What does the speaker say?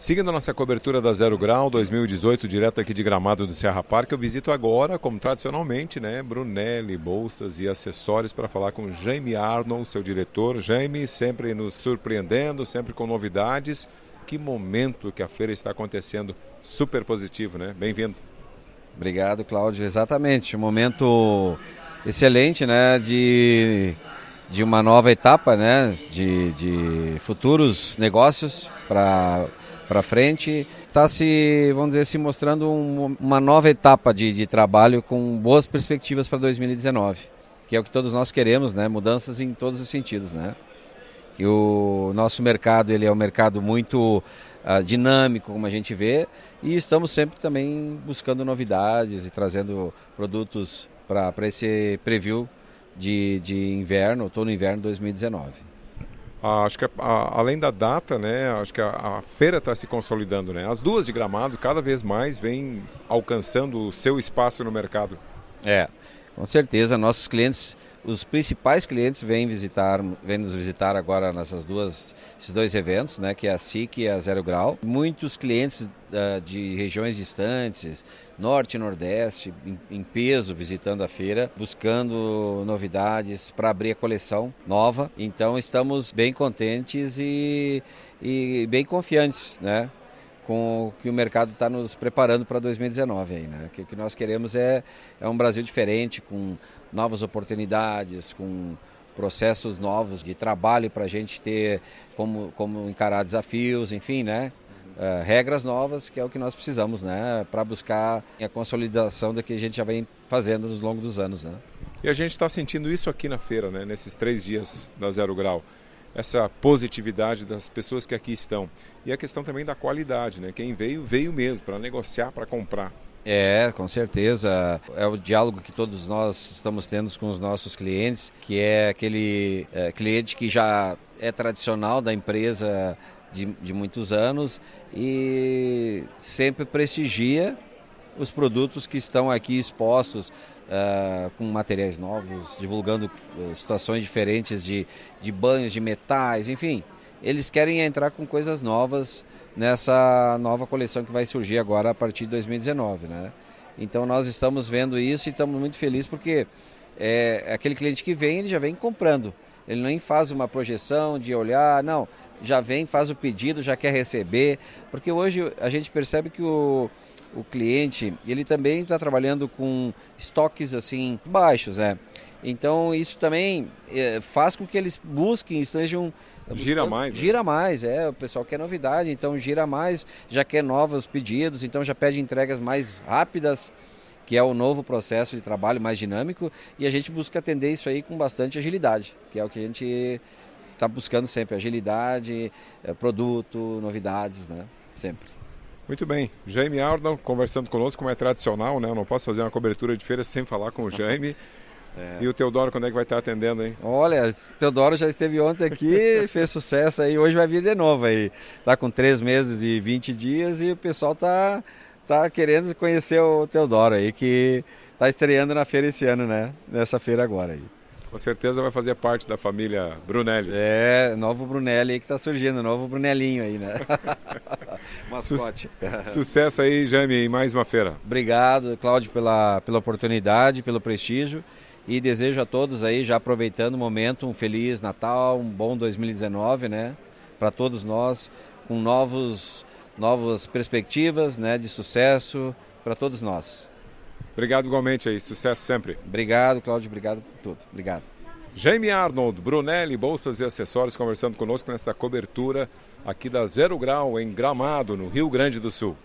Seguindo nossa cobertura da Zero Grau 2018, direto aqui de Gramado do Serra Parque, eu visito agora, como tradicionalmente, né, Brunelli Bolsas e Acessórios para falar com Jaime Arnold, seu diretor. Jaime, sempre nos surpreendendo, sempre com novidades. Que momento que a feira está acontecendo, super positivo, né? Bem-vindo. Obrigado, Cláudio. Exatamente, um momento excelente, né, de de uma nova etapa, né, de, de futuros negócios para para frente. Está se, vamos dizer, se mostrando um, uma nova etapa de, de trabalho com boas perspectivas para 2019, que é o que todos nós queremos, né? Mudanças em todos os sentidos, né? Que o nosso mercado ele é um mercado muito uh, dinâmico, como a gente vê, e estamos sempre também buscando novidades e trazendo produtos para esse preview de, de inverno, outono e inverno 2019. Ah, acho que a, é, a, ah, além da data, né, acho que a, a feira está se consolidando, né? As duas de Gramado cada vez mais vêm alcançando o seu espaço no mercado. É. Com certeza, nossos clientes, os principais clientes vêm visitar, vêm nos visitar agora nessas duas, esses dois eventos, né, que é a SIC e a Zero Grau. Muitos clientes uh, de regiões distantes, norte e nordeste, em, em peso visitando a feira, buscando novidades para abrir a coleção nova. Então estamos bem contentes e, e bem confiantes, né, com o que o mercado está nos preparando para 2019 aí, né? Que o que nós queremos é, é um Brasil diferente, com novas oportunidades, com processos novos de trabalho para a gente ter como, como encarar desafios, enfim, né? Uh, regras novas, que é o que nós precisamos, né? Para buscar a consolidação do que a gente já vem fazendo nos longos dos anos, né? E a gente está sentindo isso aqui na feira, né? Nesses três dias da Zero Grau essa positividade das pessoas que aqui estão. E a questão também da qualidade, né? Quem veio, veio mesmo para negociar, para comprar. É, com certeza. É o diálogo que todos nós estamos tendo com os nossos clientes, que é aquele é, cliente que já é tradicional da empresa de, de muitos anos e sempre prestigia os produtos que estão aqui expostos uh, com materiais novos, divulgando uh, situações diferentes de, de banhos, de metais, enfim. Eles querem entrar com coisas novas nessa nova coleção que vai surgir agora a partir de 2019, né? Então nós estamos vendo isso e estamos muito felizes porque é, aquele cliente que vem, ele já vem comprando. Ele nem faz uma projeção de olhar, não. Já vem, faz o pedido, já quer receber. Porque hoje a gente percebe que o, o cliente, ele também está trabalhando com estoques assim baixos, né? Então isso também é, faz com que eles busquem, estejam gira mais, né? gira né? mais, é o pessoal quer novidade, então gira mais, já quer novos pedidos, então já pede entregas mais rápidas, que é o novo processo de trabalho mais dinâmico e a gente busca atender isso aí com bastante agilidade, que é o que a gente está buscando sempre, agilidade, eh, produto, novidades, né? Sempre. Muito bem. Jaime Ardon conversando conosco, como é tradicional, né? Eu não posso fazer uma cobertura de feira sem falar com o Jaime. É. E o Teodoro, quando é que vai estar atendendo, hein? Olha, o Teodoro já esteve ontem aqui, fez sucesso aí, hoje vai vir de novo aí. Tá com três meses e 20 dias e o pessoal tá, tá querendo conhecer o Teodoro aí, que tá estreando na feira esse ano, né? Nessa feira agora aí. Com certeza vai fazer parte da família Brunelli. É, novo Brunelli aí que está surgindo, novo Brunelinho aí, né? Mascote. Sucesso aí, Jaime, em mais uma feira. Obrigado, Cláudio, pela, pela oportunidade, pelo prestígio. E desejo a todos aí, já aproveitando o momento, um feliz Natal, um bom 2019, né? Para todos nós, com novos, novas perspectivas né, de sucesso para todos nós. Obrigado igualmente aí, sucesso sempre. Obrigado, Cláudio, obrigado por tudo. Obrigado. Jaime Arnold, Brunelli, Bolsas e Acessórios conversando conosco nessa cobertura aqui da Zero Grau em Gramado, no Rio Grande do Sul.